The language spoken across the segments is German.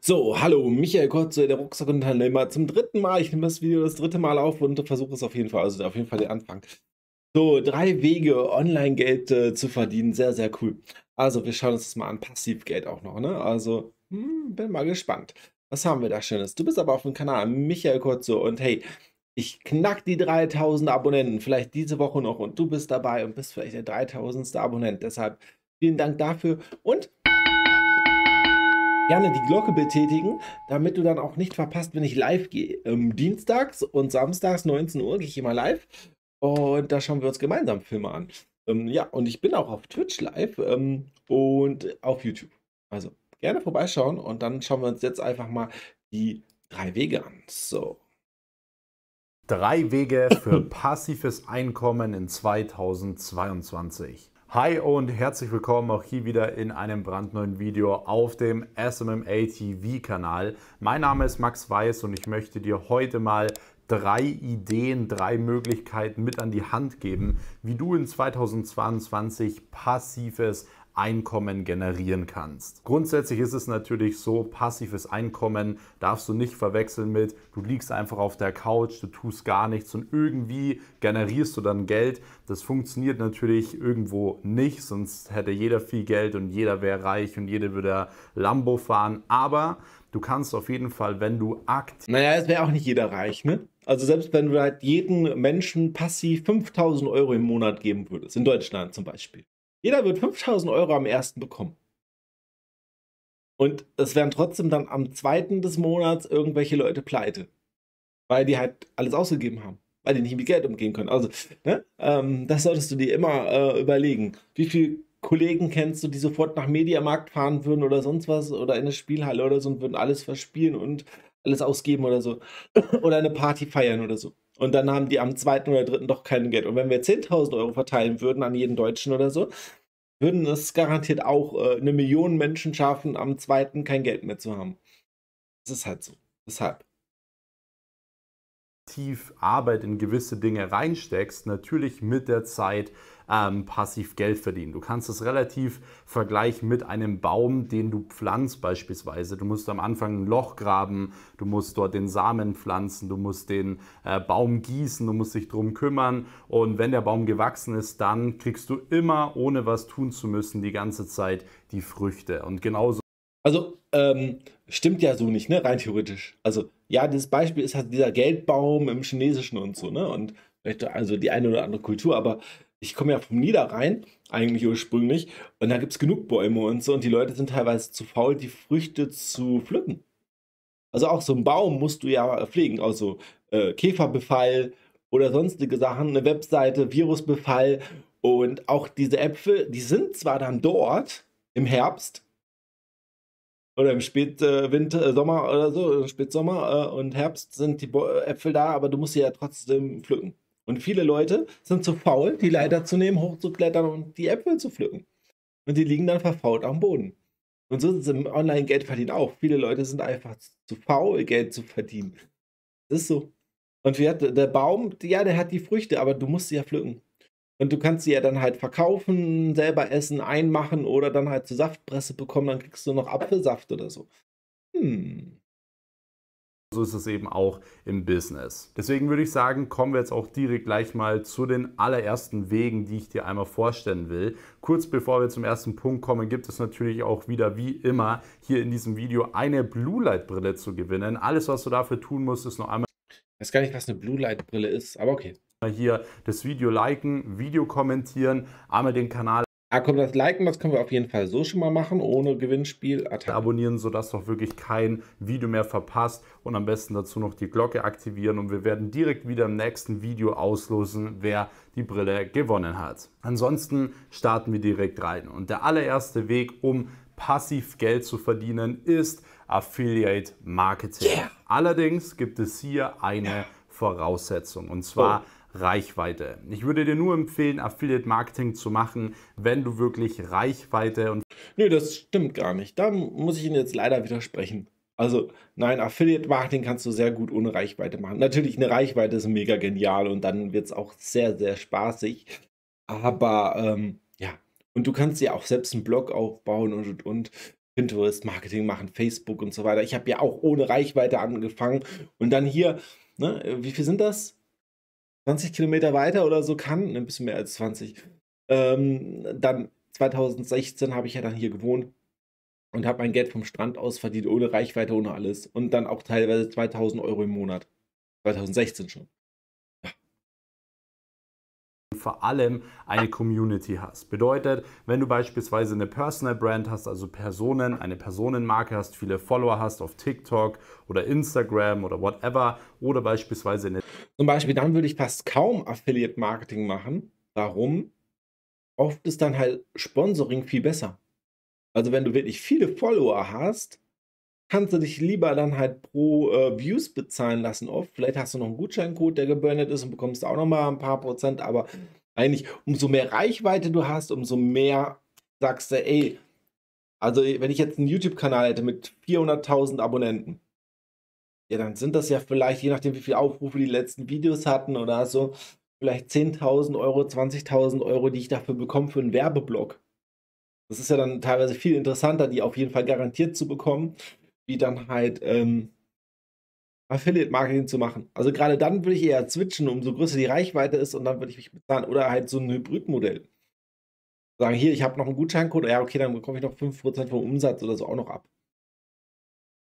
So, hallo, Michael Kotze, der Rucksackunternehmer, zum dritten Mal. Ich nehme das Video das dritte Mal auf und versuche es auf jeden Fall, also auf jeden Fall den Anfang. So, drei Wege, Online-Geld äh, zu verdienen, sehr, sehr cool. Also, wir schauen uns das mal an, Passivgeld auch noch, ne? Also, hm, bin mal gespannt. Was haben wir da Schönes? Du bist aber auf dem Kanal, Michael Kotze, und hey, ich knack die 3000 Abonnenten, vielleicht diese Woche noch, und du bist dabei und bist vielleicht der 3000. Abonnent. Deshalb vielen Dank dafür und gerne die Glocke betätigen, damit du dann auch nicht verpasst, wenn ich live gehe. Ähm, dienstags und samstags 19 Uhr gehe ich immer live und da schauen wir uns gemeinsam Filme an. Ähm, ja, und ich bin auch auf Twitch live ähm, und auf YouTube. Also gerne vorbeischauen und dann schauen wir uns jetzt einfach mal die drei Wege an. So. Drei Wege für passives Einkommen in 2022. Hi und herzlich willkommen auch hier wieder in einem brandneuen Video auf dem SMMA TV Kanal. Mein Name ist Max Weiß und ich möchte dir heute mal drei Ideen, drei Möglichkeiten mit an die Hand geben, wie du in 2022 passives Einkommen generieren kannst. Grundsätzlich ist es natürlich so, passives Einkommen darfst du nicht verwechseln mit, du liegst einfach auf der Couch, du tust gar nichts und irgendwie generierst du dann Geld. Das funktioniert natürlich irgendwo nicht, sonst hätte jeder viel Geld und jeder wäre reich und jeder würde Lambo fahren. Aber du kannst auf jeden Fall, wenn du aktiv... Naja, es wäre auch nicht jeder reich, ne? Also selbst wenn du halt jeden Menschen passiv 5000 Euro im Monat geben würdest, in Deutschland zum Beispiel, jeder wird 5000 Euro am ersten bekommen. Und es werden trotzdem dann am zweiten des Monats irgendwelche Leute pleite, weil die halt alles ausgegeben haben, weil die nicht mit Geld umgehen können. Also, ne? ähm, das solltest du dir immer äh, überlegen. Wie viele Kollegen kennst du, die sofort nach Mediamarkt fahren würden oder sonst was oder in eine Spielhalle oder so und würden alles verspielen und alles ausgeben oder so. oder eine Party feiern oder so. Und dann haben die am zweiten oder dritten doch kein Geld. Und wenn wir 10.000 Euro verteilen würden an jeden Deutschen oder so, würden es garantiert auch äh, eine Million Menschen schaffen, am zweiten kein Geld mehr zu haben. Das ist halt so. Deshalb. Tief Arbeit in gewisse Dinge reinsteckst, natürlich mit der Zeit ähm, passiv Geld verdienen. Du kannst es relativ vergleichen mit einem Baum, den du pflanzt beispielsweise. Du musst am Anfang ein Loch graben, du musst dort den Samen pflanzen, du musst den äh, Baum gießen, du musst dich drum kümmern und wenn der Baum gewachsen ist, dann kriegst du immer, ohne was tun zu müssen, die ganze Zeit die Früchte. Und genauso also ähm, stimmt ja so nicht, ne? Rein theoretisch. Also ja, dieses Beispiel ist halt dieser Geldbaum im Chinesischen und so, ne? Und also die eine oder andere Kultur, aber ich komme ja vom Niederrhein eigentlich ursprünglich und da gibt es genug Bäume und so und die Leute sind teilweise zu faul, die Früchte zu pflücken. Also auch so ein Baum musst du ja pflegen, also äh, Käferbefall oder sonstige Sachen, eine Webseite, Virusbefall und auch diese Äpfel, die sind zwar dann dort im Herbst, oder im Spätwinter, äh, äh, Sommer oder so, Spätsommer äh, und Herbst sind die Bo Äpfel da, aber du musst sie ja trotzdem pflücken. Und viele Leute sind zu faul, die Leiter zu nehmen, hochzuklettern und die Äpfel zu pflücken. Und die liegen dann verfault am Boden. Und so ist es im Online-Geldverdienen auch. Viele Leute sind einfach zu faul, Geld zu verdienen. Das ist so. Und wir, der Baum, ja, der hat die Früchte, aber du musst sie ja pflücken. Und du kannst sie ja dann halt verkaufen, selber essen, einmachen oder dann halt zur Saftpresse bekommen, dann kriegst du noch Apfelsaft oder so. Hm. So ist es eben auch im Business. Deswegen würde ich sagen, kommen wir jetzt auch direkt gleich mal zu den allerersten Wegen, die ich dir einmal vorstellen will. Kurz bevor wir zum ersten Punkt kommen, gibt es natürlich auch wieder wie immer hier in diesem Video eine Blue Light Brille zu gewinnen. Alles, was du dafür tun musst, ist noch einmal. Ich weiß gar nicht, was eine Blue Light Brille ist, aber okay. Hier das Video liken, Video kommentieren, einmal den Kanal Ah, komm, das Liken, das können wir auf jeden Fall so schon mal machen, ohne Gewinnspiel. Attacke. Ah, abonnieren, sodass doch wirklich kein Video mehr verpasst. Und am besten dazu noch die Glocke aktivieren. Und wir werden direkt wieder im nächsten Video auslosen, wer die Brille gewonnen hat. Ansonsten starten wir direkt rein. Und der allererste Weg, um passiv Geld zu verdienen, ist Affiliate Marketing. Yeah. Allerdings gibt es hier eine yeah. Voraussetzung. Und zwar. Oh Reichweite. Ich würde dir nur empfehlen, Affiliate Marketing zu machen, wenn du wirklich Reichweite und. Nö, das stimmt gar nicht. Da muss ich Ihnen jetzt leider widersprechen. Also, nein, Affiliate Marketing kannst du sehr gut ohne Reichweite machen. Natürlich, eine Reichweite ist mega genial und dann wird es auch sehr, sehr spaßig. Aber ähm, ja, und du kannst ja auch selbst einen Blog aufbauen und und und. Pinterest, Marketing machen, Facebook und so weiter. Ich habe ja auch ohne Reichweite angefangen. Und dann hier, ne, wie viel sind das? 20 Kilometer weiter oder so kann, ne, ein bisschen mehr als 20. Ähm, dann 2016 habe ich ja dann hier gewohnt und habe mein Geld vom Strand aus verdient, ohne Reichweite, ohne alles. Und dann auch teilweise 2000 Euro im Monat. 2016 schon vor allem eine Community hast. Bedeutet, wenn du beispielsweise eine Personal Brand hast, also Personen, eine Personenmarke hast, viele Follower hast auf TikTok oder Instagram oder whatever oder beispielsweise eine... Zum Beispiel dann würde ich fast kaum Affiliate Marketing machen. Warum? Oft ist dann halt Sponsoring viel besser. Also wenn du wirklich viele Follower hast, kannst du dich lieber dann halt pro äh, Views bezahlen lassen oft. Vielleicht hast du noch einen Gutscheincode, der gebrandet ist und bekommst auch noch mal ein paar Prozent, aber eigentlich, umso mehr Reichweite du hast, umso mehr sagst du, ey, also wenn ich jetzt einen YouTube-Kanal hätte mit 400.000 Abonnenten, ja, dann sind das ja vielleicht, je nachdem wie viele Aufrufe die letzten Videos hatten oder so, vielleicht 10.000 Euro, 20.000 Euro, die ich dafür bekomme für einen Werbeblock. Das ist ja dann teilweise viel interessanter, die auf jeden Fall garantiert zu bekommen, wie dann halt ähm, Affiliate-Marketing zu machen. Also gerade dann würde ich eher switchen, umso größer die Reichweite ist und dann würde ich mich bezahlen. Oder halt so ein Hybridmodell. Sagen, hier, ich habe noch einen Gutscheincode, ja, okay, dann bekomme ich noch 5% vom Umsatz oder so auch noch ab.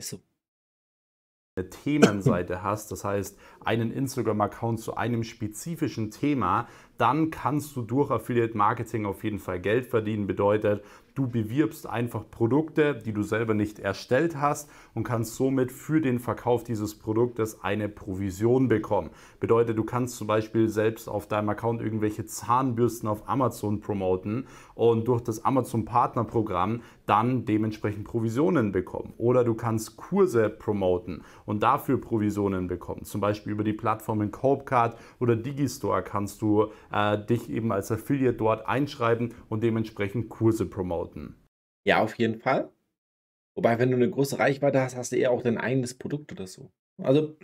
Ist so. Eine Themenseite hast, das heißt einen Instagram-Account zu einem spezifischen Thema, dann kannst du durch Affiliate Marketing auf jeden Fall Geld verdienen. Bedeutet, du bewirbst einfach Produkte, die du selber nicht erstellt hast und kannst somit für den Verkauf dieses Produktes eine Provision bekommen. Bedeutet, du kannst zum Beispiel selbst auf deinem Account irgendwelche Zahnbürsten auf Amazon promoten und durch das Amazon Partnerprogramm dann dementsprechend Provisionen bekommen. Oder du kannst Kurse promoten und dafür Provisionen bekommen. Zum Beispiel über die Plattformen Copecard oder Digistore kannst du äh, dich eben als Affiliate dort einschreiben und dementsprechend Kurse promoten. Ja, auf jeden Fall. Wobei, wenn du eine große Reichweite hast, hast du eher auch dein eigenes Produkt oder so. Also.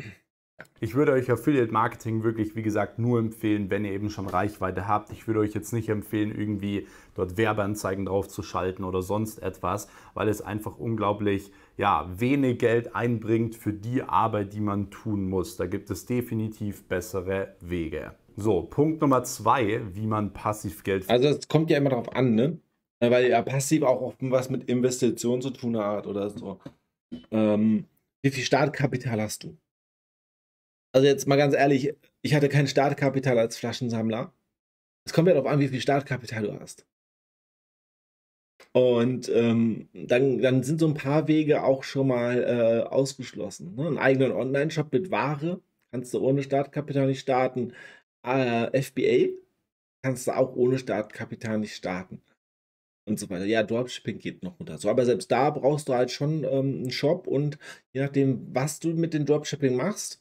Ich würde euch Affiliate Marketing wirklich, wie gesagt, nur empfehlen, wenn ihr eben schon Reichweite habt. Ich würde euch jetzt nicht empfehlen, irgendwie dort Werbeanzeigen draufzuschalten oder sonst etwas, weil es einfach unglaublich ja, wenig Geld einbringt für die Arbeit, die man tun muss. Da gibt es definitiv bessere Wege. So, Punkt Nummer zwei, wie man passiv Geld verdient. Also es kommt ja immer darauf an, ne? Weil ja passiv auch oft was mit Investitionen zu tun hat oder so. Ähm, wie viel Startkapital hast du? Also jetzt mal ganz ehrlich, ich hatte kein Startkapital als Flaschensammler. Es kommt ja darauf an, wie viel Startkapital du hast. Und ähm, dann, dann sind so ein paar Wege auch schon mal äh, ausgeschlossen. Ne? Einen eigenen Online-Shop mit Ware kannst du ohne Startkapital nicht starten äh, FBA kannst du auch ohne Startkapital nicht starten. Und so weiter. Ja, Dropshipping geht noch runter. So, aber selbst da brauchst du halt schon ähm, einen Shop und je nachdem, was du mit dem Dropshipping machst,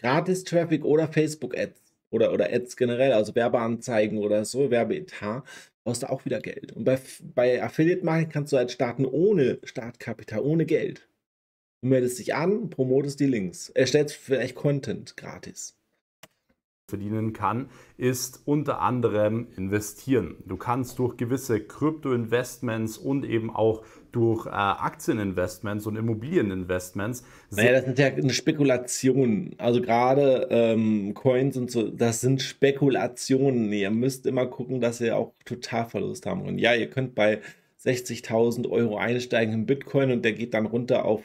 Gratis-Traffic oder Facebook-Ads oder, oder Ads generell, also Werbeanzeigen oder so, Werbeetat, brauchst du auch wieder Geld. Und bei, bei Affiliate-Marketing kannst du halt starten ohne Startkapital, ohne Geld. Du meldest dich an, promotest die Links, erstellst vielleicht Content gratis verdienen kann, ist unter anderem investieren. Du kannst durch gewisse Krypto-Investments und eben auch durch äh, Aktieninvestments und Immobilieninvestments. Naja, das sind ja eine Spekulation. Also gerade ähm, Coins und so, das sind Spekulationen. Ihr müsst immer gucken, dass ihr auch Totalverlust haben Und Ja, ihr könnt bei 60.000 Euro einsteigen in Bitcoin und der geht dann runter auf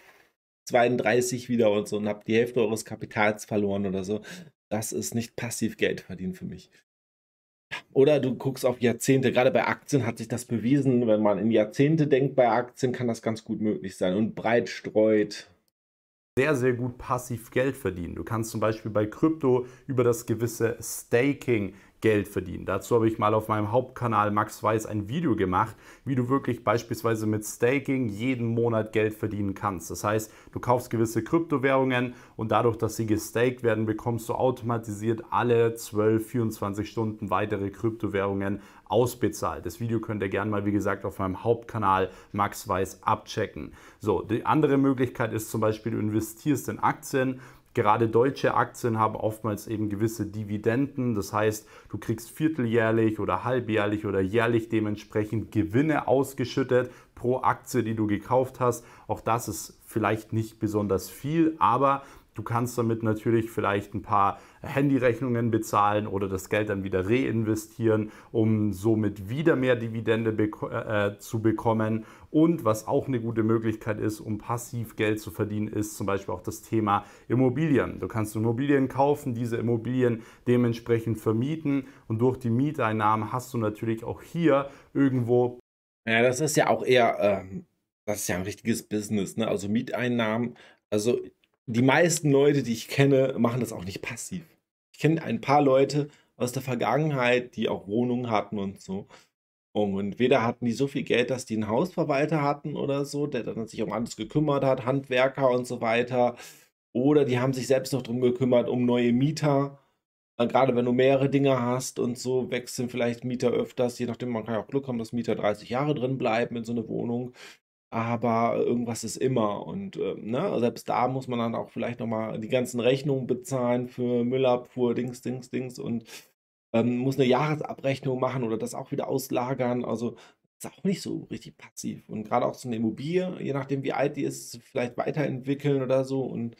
32 wieder und so und habt die Hälfte eures Kapitals verloren oder so. Das ist nicht passiv Geld verdienen für mich. Oder du guckst auf Jahrzehnte. Gerade bei Aktien hat sich das bewiesen. Wenn man in Jahrzehnte denkt bei Aktien, kann das ganz gut möglich sein und breit streut sehr, sehr gut passiv Geld verdienen. Du kannst zum Beispiel bei Krypto über das gewisse Staking Geld verdienen. Dazu habe ich mal auf meinem Hauptkanal Max Weiß ein Video gemacht, wie du wirklich beispielsweise mit Staking jeden Monat Geld verdienen kannst. Das heißt, du kaufst gewisse Kryptowährungen und dadurch, dass sie gestaked werden, bekommst du automatisiert alle 12, 24 Stunden weitere Kryptowährungen ausbezahlt. Das Video könnt ihr gerne mal, wie gesagt, auf meinem Hauptkanal Max Weiß abchecken. So, die andere Möglichkeit ist zum Beispiel, du investierst in Aktien. Gerade deutsche Aktien haben oftmals eben gewisse Dividenden. Das heißt, du kriegst vierteljährlich oder halbjährlich oder jährlich dementsprechend Gewinne ausgeschüttet pro Aktie, die du gekauft hast. Auch das ist vielleicht nicht besonders viel, aber Du kannst damit natürlich vielleicht ein paar Handyrechnungen bezahlen oder das Geld dann wieder reinvestieren, um somit wieder mehr Dividende bek äh, äh, zu bekommen. Und was auch eine gute Möglichkeit ist, um passiv Geld zu verdienen, ist zum Beispiel auch das Thema Immobilien. Du kannst Immobilien kaufen, diese Immobilien dementsprechend vermieten und durch die Mieteinnahmen hast du natürlich auch hier irgendwo. Ja, das ist ja auch eher, ähm, das ist ja ein richtiges Business, ne? Also Mieteinnahmen, also die meisten Leute, die ich kenne, machen das auch nicht passiv. Ich kenne ein paar Leute aus der Vergangenheit, die auch Wohnungen hatten und so. Und entweder hatten die so viel Geld, dass die einen Hausverwalter hatten oder so, der dann sich um alles gekümmert hat, Handwerker und so weiter. Oder die haben sich selbst noch drum gekümmert, um neue Mieter. Äh, gerade wenn du mehrere Dinge hast und so, wechseln vielleicht Mieter öfters. Je nachdem, man kann ja auch Glück haben, dass Mieter 30 Jahre drin bleiben in so einer Wohnung aber irgendwas ist immer. Und äh, ne, selbst da muss man dann auch vielleicht nochmal die ganzen Rechnungen bezahlen für Müllabfuhr, Dings, Dings, Dings und ähm, muss eine Jahresabrechnung machen oder das auch wieder auslagern. Also ist auch nicht so richtig passiv. Und gerade auch so eine Immobilie, je nachdem wie alt die ist, vielleicht weiterentwickeln oder so und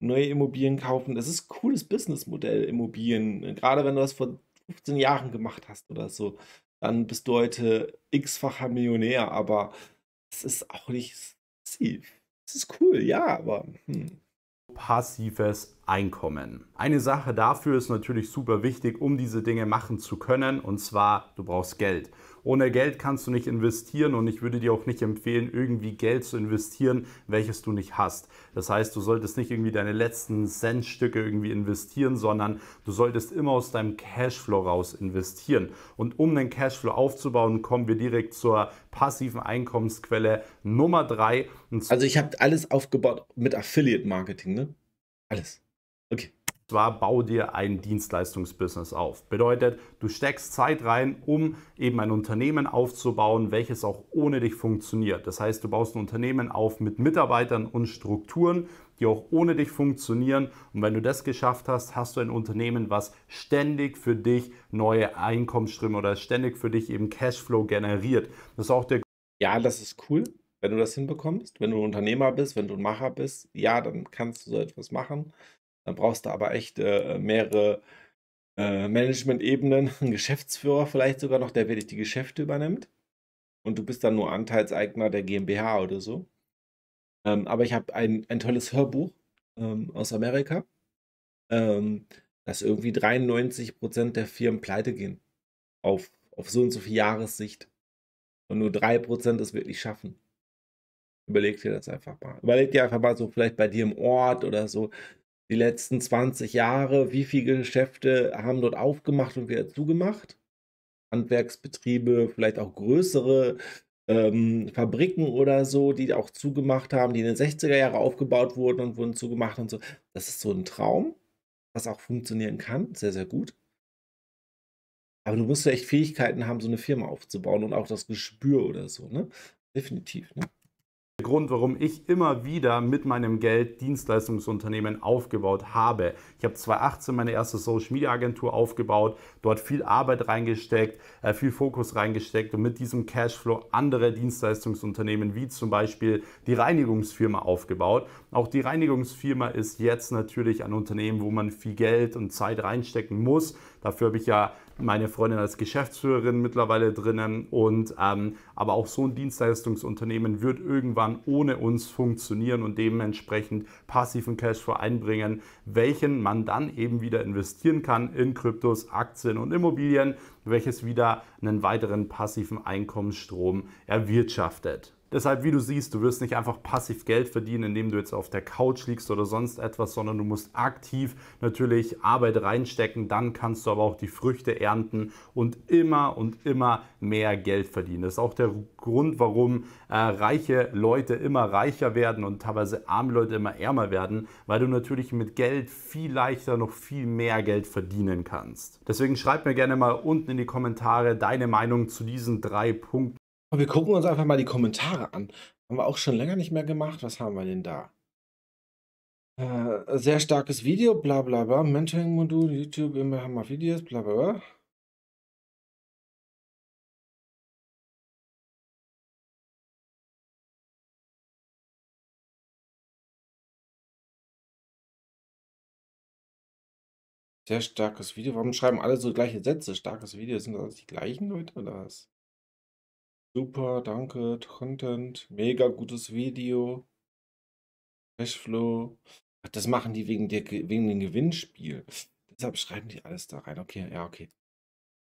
neue Immobilien kaufen. Das ist ein cooles Businessmodell, Immobilien. Gerade wenn du das vor 15 Jahren gemacht hast oder so, dann bist du heute x-facher Millionär, aber es ist auch nicht passiv. Es ist cool, ja, aber. Hm. Passives Einkommen. Eine Sache dafür ist natürlich super wichtig, um diese Dinge machen zu können, und zwar, du brauchst Geld. Ohne Geld kannst du nicht investieren und ich würde dir auch nicht empfehlen, irgendwie Geld zu investieren, welches du nicht hast. Das heißt, du solltest nicht irgendwie deine letzten Centstücke irgendwie investieren, sondern du solltest immer aus deinem Cashflow raus investieren. Und um den Cashflow aufzubauen, kommen wir direkt zur passiven Einkommensquelle Nummer drei. Also ich habe alles aufgebaut mit Affiliate Marketing, ne? Alles. Okay zwar bau dir ein Dienstleistungsbusiness auf. Bedeutet, du steckst Zeit rein, um eben ein Unternehmen aufzubauen, welches auch ohne dich funktioniert. Das heißt, du baust ein Unternehmen auf mit Mitarbeitern und Strukturen, die auch ohne dich funktionieren. Und wenn du das geschafft hast, hast du ein Unternehmen, was ständig für dich neue Einkommensströme oder ständig für dich eben Cashflow generiert. Das ist auch der Ja, das ist cool wenn du das hinbekommst, wenn du Unternehmer bist, wenn du ein Macher bist, ja, dann kannst du so etwas machen. Dann brauchst du aber echt äh, mehrere äh, Management-Ebenen, einen Geschäftsführer vielleicht sogar noch, der wirklich die Geschäfte übernimmt. Und du bist dann nur Anteilseigner der GmbH oder so. Ähm, aber ich habe ein, ein tolles Hörbuch ähm, aus Amerika, ähm, dass irgendwie 93% der Firmen pleite gehen. Auf, auf so und so viel Jahressicht. Und nur 3% es wirklich schaffen. Überleg dir das einfach mal. Überleg dir einfach mal so vielleicht bei dir im Ort oder so, die letzten 20 Jahre, wie viele Geschäfte haben dort aufgemacht und wieder zugemacht? Handwerksbetriebe, vielleicht auch größere ähm, Fabriken oder so, die auch zugemacht haben, die in den 60er Jahren aufgebaut wurden und wurden zugemacht und so. Das ist so ein Traum, was auch funktionieren kann, sehr, sehr gut. Aber du musst ja echt Fähigkeiten haben, so eine Firma aufzubauen und auch das Gespür oder so, ne? Definitiv, ne? Grund, warum ich immer wieder mit meinem Geld Dienstleistungsunternehmen aufgebaut habe. Ich habe 2018 meine erste Social Media Agentur aufgebaut, dort viel Arbeit reingesteckt, äh, viel Fokus reingesteckt und mit diesem Cashflow andere Dienstleistungsunternehmen wie zum Beispiel die Reinigungsfirma aufgebaut. Auch die Reinigungsfirma ist jetzt natürlich ein Unternehmen, wo man viel Geld und Zeit reinstecken muss. Dafür habe ich ja meine Freundin als Geschäftsführerin mittlerweile drinnen und ähm, aber auch so ein Dienstleistungsunternehmen wird irgendwann ohne uns funktionieren und dementsprechend passiven Cashflow einbringen, welchen man dann eben wieder investieren kann in Kryptos, Aktien und Immobilien, welches wieder einen weiteren passiven Einkommensstrom erwirtschaftet. Deshalb, wie du siehst, du wirst nicht einfach passiv Geld verdienen, indem du jetzt auf der Couch liegst oder sonst etwas, sondern du musst aktiv natürlich Arbeit reinstecken, dann kannst du aber auch die Früchte ernten und immer und immer mehr Geld verdienen. Das ist auch der Grund, warum äh, reiche Leute immer reicher werden und teilweise arme Leute immer ärmer werden, weil du natürlich mit Geld viel leichter noch viel mehr Geld verdienen kannst. Deswegen schreib mir gerne mal unten in die Kommentare deine Meinung zu diesen drei Punkten. Aber wir gucken uns einfach mal die Kommentare an. Haben wir auch schon länger nicht mehr gemacht. Was haben wir denn da? Äh, sehr starkes Video, bla bla bla. Mentoring-Modul, YouTube, immer haben wir Videos, bla bla bla. Sehr starkes Video. Warum schreiben alle so gleiche Sätze? Starkes Video sind das die gleichen Leute oder was? Super, danke. Content. Mega gutes Video. Cashflow. Ach, das machen die wegen, der, wegen dem Gewinnspiel. Deshalb schreiben die alles da rein. Okay, ja, okay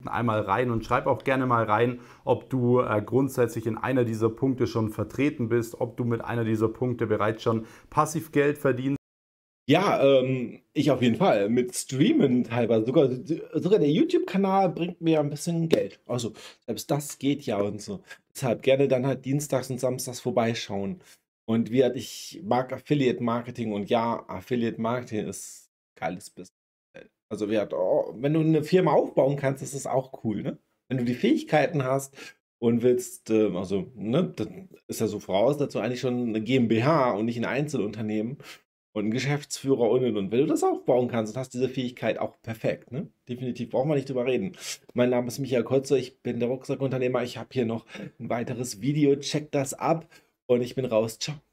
einmal rein und schreib auch gerne mal rein, ob du äh, grundsätzlich in einer dieser Punkte schon vertreten bist, ob du mit einer dieser Punkte bereits schon passiv Geld verdienst. Ja, ähm, ich auf jeden Fall. Mit Streamen teilweise. Sogar, sogar der YouTube-Kanal bringt mir ein bisschen Geld. Also, selbst das geht ja und so. Deshalb gerne dann halt dienstags und samstags vorbeischauen. Und wie halt, ich mag Affiliate Marketing und ja, Affiliate Marketing ist geiles Business. Also, wie halt, oh, wenn du eine Firma aufbauen kannst, ist das auch cool, ne? Wenn du die Fähigkeiten hast und willst, äh, also, ne, dann ist ja so voraus dazu eigentlich schon eine GmbH und nicht ein Einzelunternehmen. Und ein Geschäftsführer und und und. Wenn du das aufbauen kannst und hast diese Fähigkeit auch perfekt, ne? Definitiv brauchen wir nicht drüber reden. Mein Name ist Michael Kotzer, ich bin der Rucksackunternehmer. Ich habe hier noch ein weiteres Video. Check das ab und ich bin raus. Ciao.